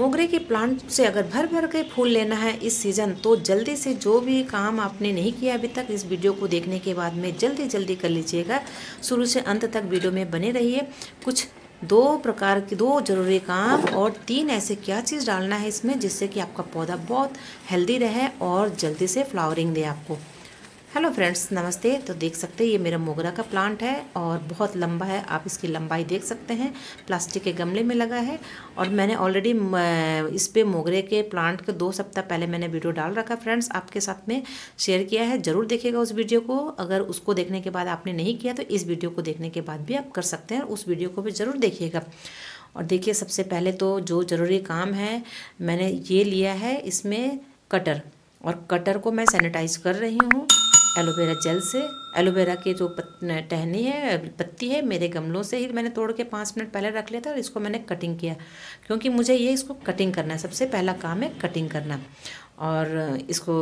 मोगरे के प्लांट से अगर भर भर के फूल लेना है इस सीज़न तो जल्दी से जो भी काम आपने नहीं किया अभी तक इस वीडियो को देखने के बाद में जल्दी जल्दी कर लीजिएगा शुरू से अंत तक वीडियो में बने रहिए कुछ दो प्रकार के दो जरूरी काम और तीन ऐसे क्या चीज़ डालना है इसमें जिससे कि आपका पौधा बहुत हेल्दी रहे और जल्दी से फ्लावरिंग दे आपको हेलो फ्रेंड्स नमस्ते तो देख सकते हैं ये मेरा मोगरा का प्लांट है और बहुत लंबा है आप इसकी लंबाई देख सकते हैं प्लास्टिक के गमले में लगा है और मैंने ऑलरेडी इस पर मोगरे के प्लांट के दो सप्ताह पहले मैंने वीडियो डाल रखा फ्रेंड्स आपके साथ में शेयर किया है ज़रूर देखिएगा उस वीडियो को अगर उसको देखने के बाद आपने नहीं किया तो इस वीडियो को देखने के बाद भी आप कर सकते हैं उस वीडियो को भी ज़रूर देखिएगा और देखिए सबसे पहले तो जो ज़रूरी काम है मैंने ये लिया है इसमें कटर और कटर को मैं सैनिटाइज कर रही हूँ एलोवेरा जेल से एलोवेरा के जो टहनी है पत्ती है मेरे गमलों से ही मैंने तोड़ के पाँच मिनट पहले रख लिया था और इसको मैंने कटिंग किया क्योंकि मुझे ये इसको कटिंग करना है सबसे पहला काम है कटिंग करना और इसको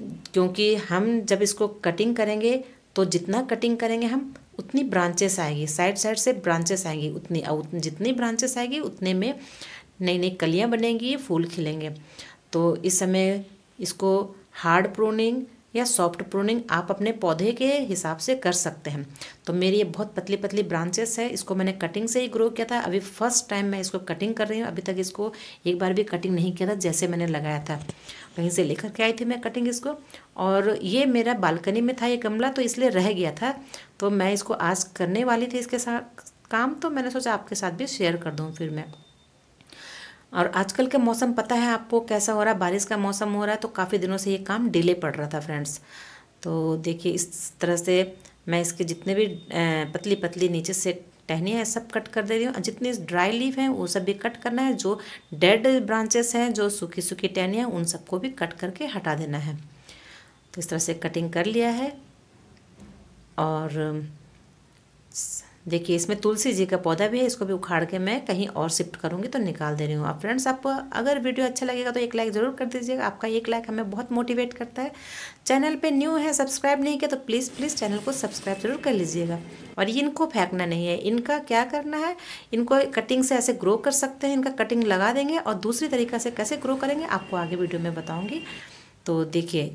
क्योंकि हम जब इसको कटिंग करेंगे तो जितना कटिंग करेंगे हम उतनी ब्रांचेस आएगी साइड साइड से ब्रांचेस आएंगी उतनी जितनी ब्रांचेस आएगी उतने में नई नई कलियाँ बनेंगी फूल खिलेंगे तो इस समय इसको हार्ड प्रोनिंग या सॉफ्ट प्रूनिंग आप अपने पौधे के हिसाब से कर सकते हैं तो मेरी ये बहुत पतली पतली ब्रांचेस है इसको मैंने कटिंग से ही ग्रो किया था अभी फर्स्ट टाइम मैं इसको कटिंग कर रही हूँ अभी तक इसको एक बार भी कटिंग नहीं किया था जैसे मैंने लगाया था वहीं से लेकर के आई थी मैं कटिंग इसको और ये मेरा बालकनी में था ये गमला तो इसलिए रह गया था तो मैं इसको आज करने वाली थी इसके साथ काम तो मैंने सोचा आपके साथ भी शेयर कर दूँ फिर मैं और आजकल का मौसम पता है आपको कैसा हो रहा है बारिश का मौसम हो रहा है तो काफ़ी दिनों से ये काम डिले पड़ रहा था फ्रेंड्स तो देखिए इस तरह से मैं इसके जितने भी पतली पतली नीचे से टहनियाँ हैं सब कट कर दे रही हूँ जितनी ड्राई लीफ हैं वो सब भी कट करना है जो डेड ब्रांचेस हैं जो सूखी सूखी टहनियाँ उन सबको भी कट करके हटा देना है तो इस तरह से कटिंग कर लिया है और देखिए इसमें तुलसी जी का पौधा भी है इसको भी उखाड़ के मैं कहीं और शिफ्ट करूँगी तो निकाल दे रही हूँ आप फ्रेंड्स आप अगर वीडियो अच्छा लगेगा तो एक लाइक ज़रूर कर दीजिएगा आपका एक लाइक हमें बहुत मोटिवेट करता है चैनल पे न्यू है सब्सक्राइब नहीं किया तो प्लीज़ प्लीज़ चैनल को सब्सक्राइब ज़रूर कर लीजिएगा और इनको फेंकना नहीं है इनका क्या करना है इनको कटिंग से ऐसे ग्रो कर सकते हैं इनका कटिंग लगा देंगे और दूसरी तरीका से कैसे ग्रो करेंगे आपको आगे वीडियो में बताऊँगी तो देखिए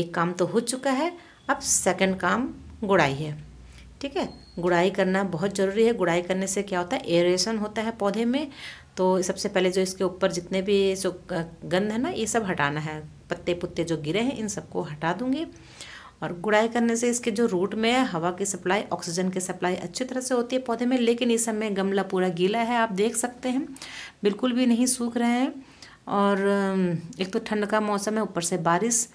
एक काम तो हो चुका है अब सेकेंड काम गुड़ाई है ठीक है गुड़ाई करना बहुत ज़रूरी है गुड़ाई करने से क्या होता है एरेशन होता है पौधे में तो सबसे पहले जो इसके ऊपर जितने भी जो गंध है ना ये सब हटाना है पत्ते पुत्ते जो गिरे हैं इन सबको हटा दूँगी और गुड़ाई करने से इसके जो रूट में है हवा की सप्लाई ऑक्सीजन की सप्लाई अच्छी तरह से होती है पौधे में लेकिन इस समय गमला पूरा गीला है आप देख सकते हैं बिल्कुल भी नहीं सूख रहे हैं और एक तो ठंड का मौसम है ऊपर से बारिश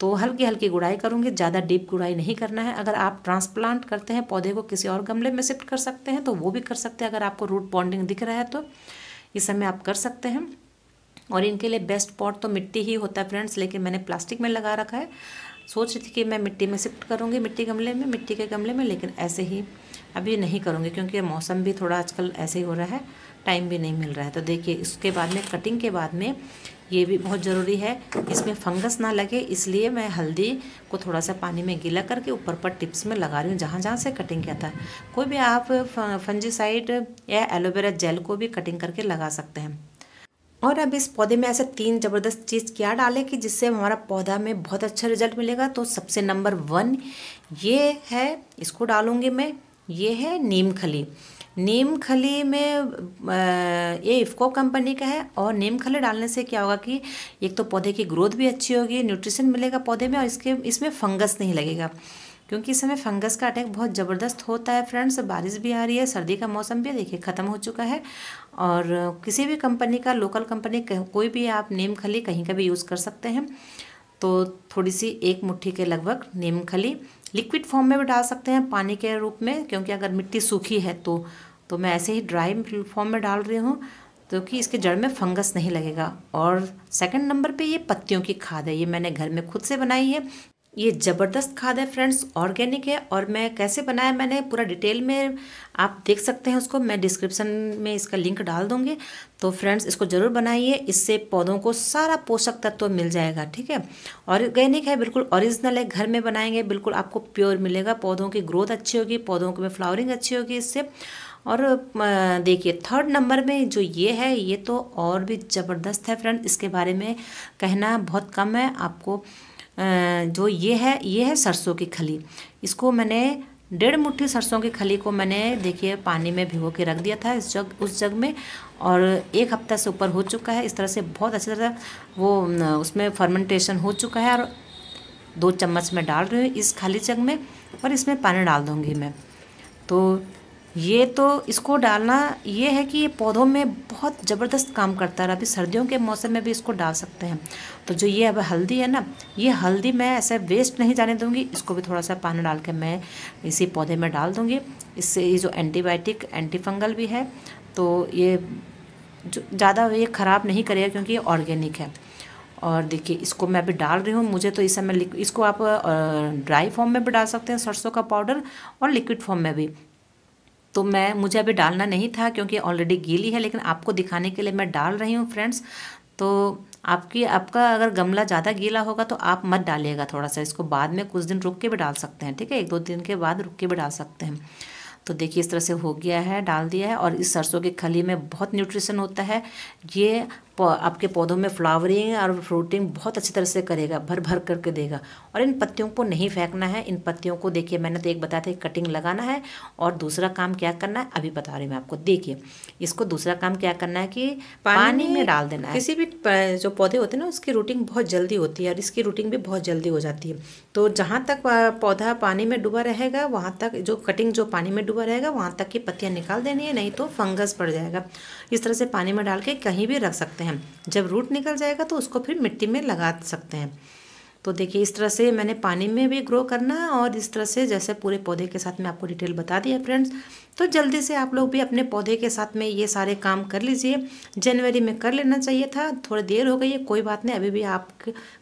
तो हल्की हल्की गुड़ाई करूँगी ज़्यादा डीप गुड़ाई नहीं करना है अगर आप ट्रांसप्लांट करते हैं पौधे को किसी और गमले में शिफ्ट कर सकते हैं तो वो भी कर सकते हैं अगर आपको रूट बॉन्डिंग दिख रहा है तो इस समय आप कर सकते हैं और इनके लिए बेस्ट पॉट तो मिट्टी ही होता है फ्रेंड्स लेकिन मैंने प्लास्टिक में लगा रखा है सोच रही थी कि मैं मिट्टी में शिफ्ट करूँगी मिट्टी गमले में मिट्टी के गमले में लेकिन ऐसे ही अभी नहीं करूँगी क्योंकि मौसम भी थोड़ा आजकल ऐसे ही हो रहा है टाइम भी नहीं मिल रहा है तो देखिए इसके बाद में कटिंग के बाद में ये भी बहुत ज़रूरी है इसमें फंगस ना लगे इसलिए मैं हल्दी को थोड़ा सा पानी में गीला करके ऊपर पर टिप्स में लगा रही हूँ जहाँ जहाँ से कटिंग किया था कोई भी आप फंजीसाइड या एलोवेरा जेल को भी कटिंग करके लगा सकते हैं और अब इस पौधे में ऐसे तीन ज़बरदस्त चीज़ क्या डालें कि जिससे हमारा पौधा में बहुत अच्छा रिजल्ट मिलेगा तो सबसे नंबर वन ये है इसको डालूँगी मैं ये है नीम खली नीम खली में ये इफ़को कंपनी का है और नीम खली डालने से क्या होगा कि एक तो पौधे की ग्रोथ भी अच्छी होगी न्यूट्रिशन मिलेगा पौधे में और इसके इसमें फंगस नहीं लगेगा क्योंकि इस समय फंगस का अटैक बहुत ज़बरदस्त होता है फ्रेंड्स बारिश भी आ रही है सर्दी का मौसम भी देखिए ख़त्म हो चुका है और किसी भी कंपनी का लोकल कंपनी कोई भी आप नीम खली कहीं का भी यूज़ कर सकते हैं तो थोड़ी सी एक मुट्ठी के लगभग नीम खली लिक्विड फॉर्म में भी डाल सकते हैं पानी के रूप में क्योंकि अगर मिट्टी सूखी है तो तो मैं ऐसे ही ड्राई फॉर्म में डाल रही हूँ तो कि इसके जड़ में फंगस नहीं लगेगा और सेकंड नंबर पे ये पत्तियों की खाद है ये मैंने घर में खुद से बनाई है ये ज़बरदस्त खाद है फ्रेंड्स ऑर्गेनिक है और मैं कैसे बनाया मैंने पूरा डिटेल में आप देख सकते हैं उसको मैं डिस्क्रिप्शन में इसका लिंक डाल दूँगी तो फ्रेंड्स इसको ज़रूर बनाइए इससे पौधों को सारा पोषक तत्व तो मिल जाएगा ठीक है ऑर्गेनिक है बिल्कुल ओरिजिनल है घर में बनाएंगे बिल्कुल आपको प्योर मिलेगा पौधों की ग्रोथ अच्छी होगी पौधों में फ्लावरिंग अच्छी होगी इससे और देखिए थर्ड नंबर में जो ये है ये तो और भी ज़बरदस्त है फ्रेंड इसके बारे में कहना बहुत कम है आपको जो ये है ये है सरसों की खली इसको मैंने डेढ़ मुट्ठी सरसों की खली को मैंने देखिए पानी में भिगो के रख दिया था इस जग उस जग में और एक हफ्ता से ऊपर हो चुका है इस तरह से बहुत अच्छी तरह वो उसमें फर्मेंटेशन हो चुका है और दो चम्मच मैं डाल रही हूँ इस खाली जग में और इसमें पानी डाल दूँगी मैं तो ये तो इसको डालना ये है कि ये पौधों में बहुत ज़बरदस्त काम करता है अभी सर्दियों के मौसम में भी इसको डाल सकते हैं तो जो ये अब हल्दी है ना ये हल्दी मैं ऐसे वेस्ट नहीं जाने दूंगी इसको भी थोड़ा सा पानी डाल के मैं इसी पौधे में डाल दूंगी इससे ये जो एंटीबायोटिक एंटीफंगल भी है तो ये जो ज़्यादा ये ख़राब नहीं करेगा क्योंकि ये ऑर्गेनिक है और देखिए इसको मैं अभी डाल रही हूँ मुझे तो इस समय इसको आप ड्राई फॉर्म में भी डाल सकते हैं सरसों का पाउडर और लिक्विड फॉर्म में भी तो मैं मुझे अभी डालना नहीं था क्योंकि ऑलरेडी गीली है लेकिन आपको दिखाने के लिए मैं डाल रही हूँ फ्रेंड्स तो आपकी आपका अगर गमला ज़्यादा गीला होगा तो आप मत डालिएगा थोड़ा सा इसको बाद में कुछ दिन रुक के भी डाल सकते हैं ठीक है एक दो दिन के बाद रुक के भी डाल सकते हैं तो देखिए इस तरह से हो गया है डाल दिया है और इस सरसों की खली में बहुत न्यूट्रिशन होता है ये आपके पौधों में फ्लावरिंग और फ्रूटिंग बहुत अच्छी तरह से करेगा भर भर करके देगा और इन पत्तियों को नहीं फेंकना है इन पत्तियों को देखिए मैंने तो एक बताया था कटिंग लगाना है और दूसरा काम क्या करना है अभी बता रही मैं आपको देखिए इसको दूसरा काम क्या करना है कि पानी में डाल देना है किसी भी जो पौधे होते हैं ना उसकी रूटिंग बहुत जल्दी होती है और इसकी रूटिंग भी बहुत जल्दी हो जाती है तो जहाँ तक पौधा पानी में डूबा रहेगा वहाँ तक जो कटिंग जो पानी में डूबा रहेगा वहाँ तक की पत्तियाँ निकाल देनी है नहीं तो फंगस पड़ जाएगा इस तरह से पानी में डाल के कहीं भी रख सकते हैं हैं जब रूट निकल जाएगा तो उसको फिर मिट्टी में लगा सकते हैं तो देखिए इस तरह से मैंने पानी में भी ग्रो करना है और इस तरह से जैसे पूरे पौधे के साथ मैं आपको डिटेल बता दिया फ्रेंड्स तो जल्दी से आप लोग भी अपने पौधे के साथ में ये सारे काम कर लीजिए जनवरी में कर लेना चाहिए था थोड़ी देर हो गई है कोई बात नहीं अभी भी आप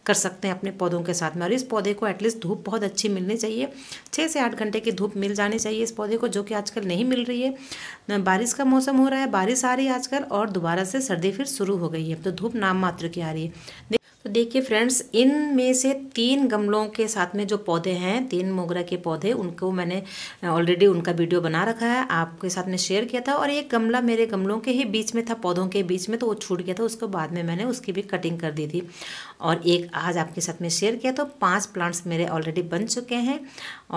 कर सकते हैं अपने पौधों के साथ में और इस पौधे को एटलीस्ट धूप बहुत अच्छी मिलनी चाहिए छः से आठ घंटे की धूप मिल जानी चाहिए इस पौधे को जो कि आजकल नहीं मिल रही है बारिश का मौसम हो रहा है बारिश आ रही है आजकल और दोबारा से सर्दी फिर शुरू हो गई है तो धूप नाम मात्र की आ रही है तो देखिए फ्रेंड्स इन में से तीन गमलों के साथ में जो पौधे हैं तीन मोगरा के पौधे उनको मैंने ऑलरेडी उनका वीडियो बना रखा है आपके साथ में शेयर किया था और एक गमला मेरे गमलों के ही बीच में था पौधों के बीच में तो वो छूट गया था उसके बाद में मैंने उसकी भी कटिंग कर दी थी और एक आज आपके साथ में शेयर किया तो पाँच प्लांट्स मेरे ऑलरेडी बन चुके हैं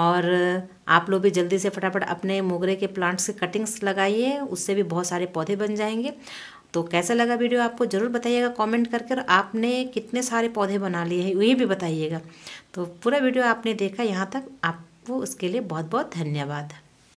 और आप लोग भी जल्दी से फटाफट अपने मोगरे के प्लांट्स की कटिंग्स लगाइए उससे भी बहुत सारे पौधे बन जाएंगे तो कैसा लगा वीडियो आपको ज़रूर बताइएगा कमेंट करके और आपने कितने सारे पौधे बना लिए हैं ये भी बताइएगा तो पूरा वीडियो आपने देखा यहाँ तक आपको उसके लिए बहुत बहुत धन्यवाद